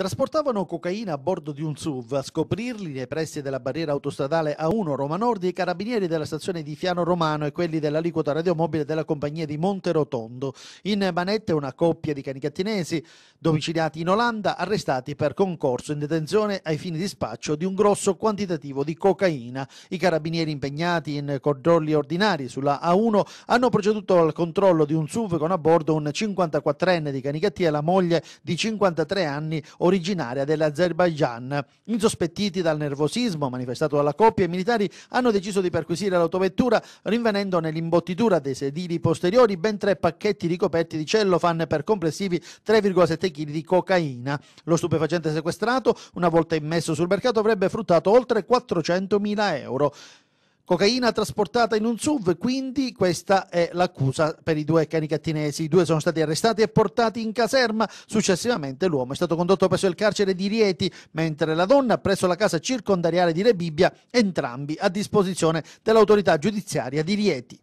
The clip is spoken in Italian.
Trasportavano cocaina a bordo di un SUV. A scoprirli nei pressi della barriera autostradale A1 Roma Nord i carabinieri della stazione di Fiano Romano e quelli dell'aliquota radiomobile della compagnia di Monte Rotondo. In manette una coppia di canicattinesi domiciliati in Olanda arrestati per concorso in detenzione ai fini di spaccio di un grosso quantitativo di cocaina. I carabinieri impegnati in controlli ordinari sulla A1 hanno proceduto al controllo di un SUV con a bordo un 54enne di Canicattì e la moglie di 53 anni originaria dell'Azerbaigian. Insospettiti dal nervosismo manifestato dalla coppia, i militari hanno deciso di perquisire l'autovettura, rinvenendo nell'imbottitura dei sedili posteriori ben tre pacchetti ricoperti di cellophane per complessivi 3,7 kg di cocaina. Lo stupefacente sequestrato, una volta immesso sul mercato, avrebbe fruttato oltre 400.000 euro cocaina trasportata in un SUV, quindi questa è l'accusa per i due cani cattinesi. I due sono stati arrestati e portati in caserma. Successivamente l'uomo è stato condotto presso il carcere di Rieti, mentre la donna presso la casa circondariale di Rebibbia, entrambi a disposizione dell'autorità giudiziaria di Rieti.